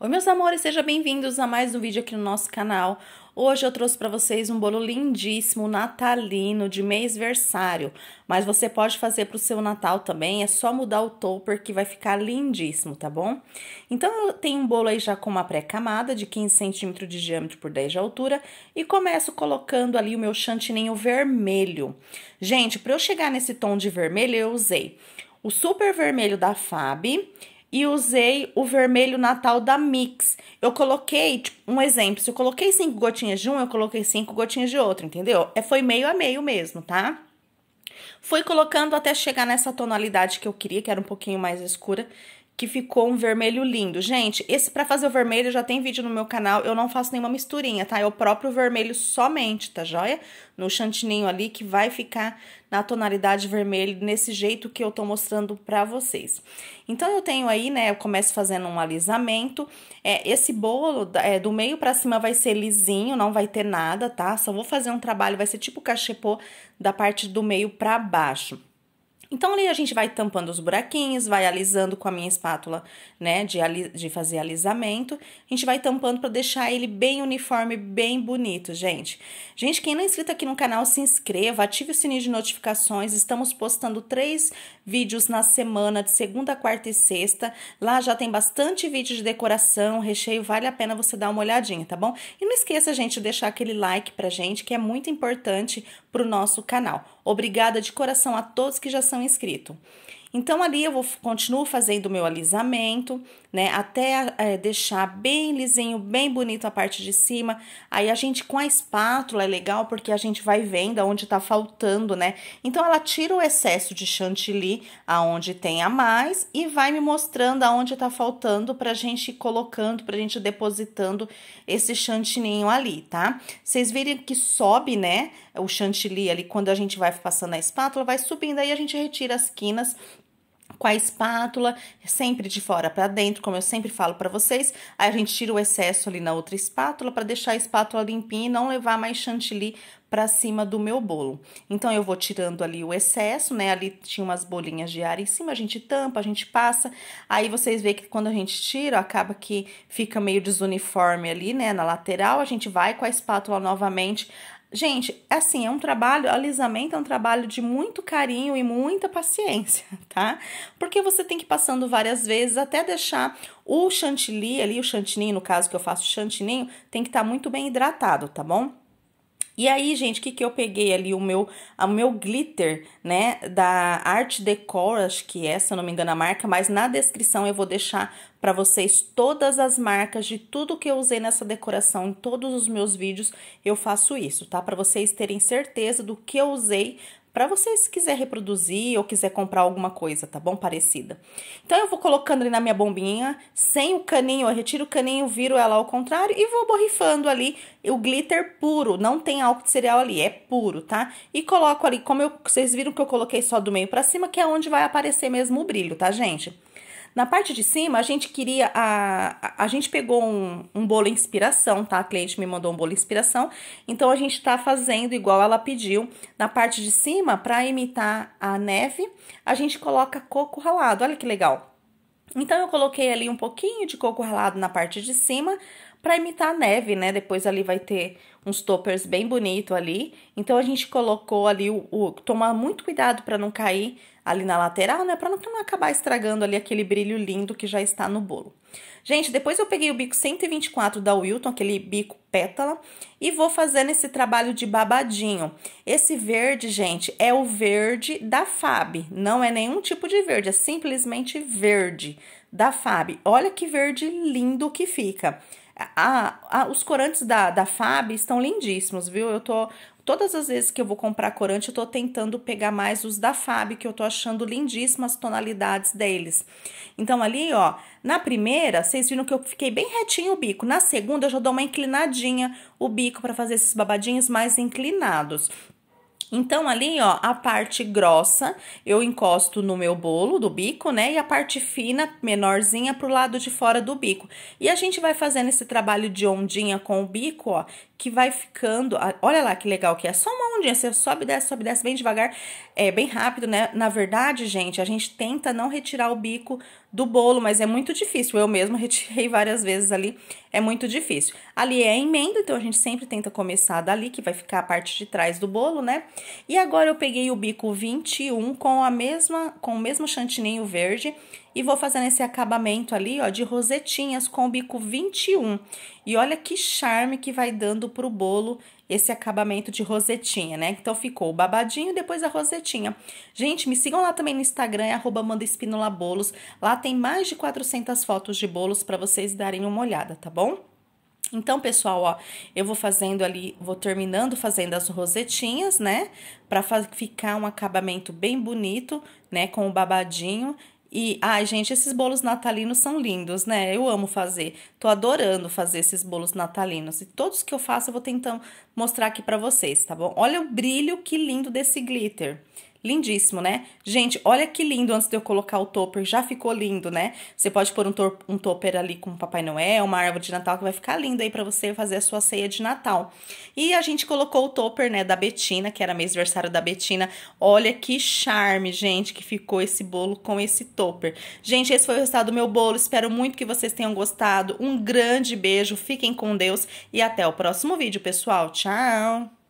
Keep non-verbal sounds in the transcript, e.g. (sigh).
Oi meus amores, sejam bem-vindos a mais um vídeo aqui no nosso canal. Hoje eu trouxe para vocês um bolo lindíssimo, natalino, de mês versário, Mas você pode fazer para o seu Natal também, é só mudar o topper que vai ficar lindíssimo, tá bom? Então eu tenho um bolo aí já com uma pré-camada de 15 centímetros de diâmetro por 10 de altura e começo colocando ali o meu chantininho vermelho. Gente, para eu chegar nesse tom de vermelho eu usei o super vermelho da FAB e usei o vermelho natal da Mix. Eu coloquei, tipo, um exemplo, se eu coloquei cinco gotinhas de um, eu coloquei cinco gotinhas de outro, entendeu? É, foi meio a meio mesmo, tá? Fui colocando até chegar nessa tonalidade que eu queria, que era um pouquinho mais escura, que ficou um vermelho lindo. Gente, esse para fazer o vermelho já tem vídeo no meu canal, eu não faço nenhuma misturinha, tá? É o próprio vermelho somente, tá joia? No chantininho ali que vai ficar na tonalidade vermelho, nesse jeito que eu tô mostrando pra vocês. Então, eu tenho aí, né, eu começo fazendo um alisamento. É, esse bolo é, do meio pra cima vai ser lisinho, não vai ter nada, tá? Só vou fazer um trabalho, vai ser tipo cachepô da parte do meio pra baixo. Então ali a gente vai tampando os buraquinhos, vai alisando com a minha espátula, né, de, de fazer alisamento. A gente vai tampando para deixar ele bem uniforme, bem bonito, gente. Gente, quem não é inscrito aqui no canal, se inscreva, ative o sininho de notificações. Estamos postando três vídeos na semana, de segunda, quarta e sexta. Lá já tem bastante vídeo de decoração, recheio, vale a pena você dar uma olhadinha, tá bom? E não esqueça, gente, de deixar aquele like pra gente, que é muito importante pro nosso canal. Obrigada de coração a todos que já são inscritos. Então, ali eu vou, continuo fazendo o meu alisamento, né? Até é, deixar bem lisinho, bem bonito a parte de cima. Aí a gente com a espátula é legal porque a gente vai vendo aonde tá faltando, né? Então, ela tira o excesso de chantilly aonde tem a mais e vai me mostrando aonde tá faltando pra gente ir colocando, pra gente depositando esse chantininho ali, tá? Vocês virem que sobe, né? O chantilly ali, quando a gente vai passando a espátula, vai subindo, aí a gente retira as quinas com a espátula, sempre de fora para dentro, como eu sempre falo para vocês. Aí a gente tira o excesso ali na outra espátula para deixar a espátula limpinha e não levar mais chantilly para cima do meu bolo. Então, eu vou tirando ali o excesso, né? Ali tinha umas bolinhas de ar em cima, a gente tampa, a gente passa. Aí, vocês veem que quando a gente tira, acaba que fica meio desuniforme ali, né? Na lateral, a gente vai com a espátula novamente, Gente, assim, é um trabalho, alisamento é um trabalho de muito carinho e muita paciência, (laughs) tá? Porque você tem que ir passando várias vezes até deixar o chantilly ali, o chantininho, no caso que eu faço chantininho, tem que estar tá muito bem hidratado, tá bom? E aí, gente, o que, que eu peguei ali? O meu, o meu glitter, né, da Art Decor, acho que é, se eu não me engano a marca, mas na descrição eu vou deixar para vocês todas as marcas de tudo que eu usei nessa decoração, em todos os meus vídeos eu faço isso, tá? Para vocês terem certeza do que eu usei para você se quiser reproduzir ou quiser comprar alguma coisa, tá bom? Parecida. Então eu vou colocando ali na minha bombinha, sem o caninho, eu retiro o caninho, viro ela ao contrário e vou borrifando ali o glitter puro, não tem álcool de cereal ali, é puro, tá? E coloco ali, como eu, vocês viram que eu coloquei só do meio para cima, que é onde vai aparecer mesmo o brilho, tá, gente? Na parte de cima, a gente queria. A, a gente pegou um, um bolo inspiração, tá? A cliente me mandou um bolo inspiração. Então, a gente tá fazendo igual ela pediu. Na parte de cima, pra imitar a neve, a gente coloca coco ralado. Olha que legal. Então, eu coloquei ali um pouquinho de coco ralado na parte de cima, para imitar a neve, né? Depois ali vai ter uns toppers bem bonito ali. Então a gente colocou ali o, o tomar muito cuidado para não cair ali na lateral, né? Para não, não acabar estragando ali aquele brilho lindo que já está no bolo. Gente, depois eu peguei o bico 124 da Wilton, aquele bico pétala, e vou fazendo esse trabalho de babadinho. Esse verde, gente, é o verde da Fab, não é nenhum tipo de verde, é simplesmente verde da Fab. Olha que verde lindo que fica. A, a, os corantes da, da FAB estão lindíssimos, viu? Eu tô. Todas as vezes que eu vou comprar corante, eu tô tentando pegar mais os da FAB, que eu tô achando lindíssimas as tonalidades deles. Então, ali, ó, na primeira, vocês viram que eu fiquei bem retinho o bico. Na segunda, eu já dou uma inclinadinha o bico para fazer esses babadinhos mais inclinados. Então, ali, ó, a parte grossa eu encosto no meu bolo do bico, né? E a parte fina, menorzinha, pro lado de fora do bico. E a gente vai fazendo esse trabalho de ondinha com o bico, ó, que vai ficando... Olha lá que legal que é, só uma ondinha, você sobe, desce, sobe, desce bem devagar, é, bem rápido, né? Na verdade, gente, a gente tenta não retirar o bico do bolo, mas é muito difícil. Eu mesmo retirei várias vezes ali é muito difícil. Ali é emenda, então a gente sempre tenta começar dali, que vai ficar a parte de trás do bolo, né? E agora eu peguei o bico 21 com a mesma, com o mesmo chantininho verde e vou fazendo esse acabamento ali, ó, de rosetinhas com o bico 21. E olha que charme que vai dando pro bolo esse acabamento de rosetinha, né? Então ficou o babadinho e depois a rosetinha. Gente, me sigam lá também no Instagram, é arroba mandaespinolabolos. Lá tem mais de 400 fotos de bolos para vocês darem uma olhada, tá bom? Então, pessoal, ó, eu vou fazendo ali, vou terminando fazendo as rosetinhas, né? Pra ficar um acabamento bem bonito, né? Com o babadinho e, ai, gente, esses bolos natalinos são lindos, né? Eu amo fazer. Tô adorando fazer esses bolos natalinos. E todos que eu faço, eu vou tentar mostrar aqui pra vocês, tá bom? Olha o brilho que lindo desse glitter. Lindíssimo, né? Gente, olha que lindo antes de eu colocar o topper. Já ficou lindo, né? Você pode pôr um, um topper ali com Papai Noel, uma árvore de Natal, que vai ficar lindo aí para você fazer a sua ceia de Natal. E a gente colocou o topper, né, da Betina, que era mês aniversário da Betina. Olha que charme, gente, que ficou esse bolo com esse topper. Gente, esse foi o resultado do meu bolo. Espero muito que vocês tenham gostado. Um grande beijo, fiquem com Deus e até o próximo vídeo, pessoal. Tchau!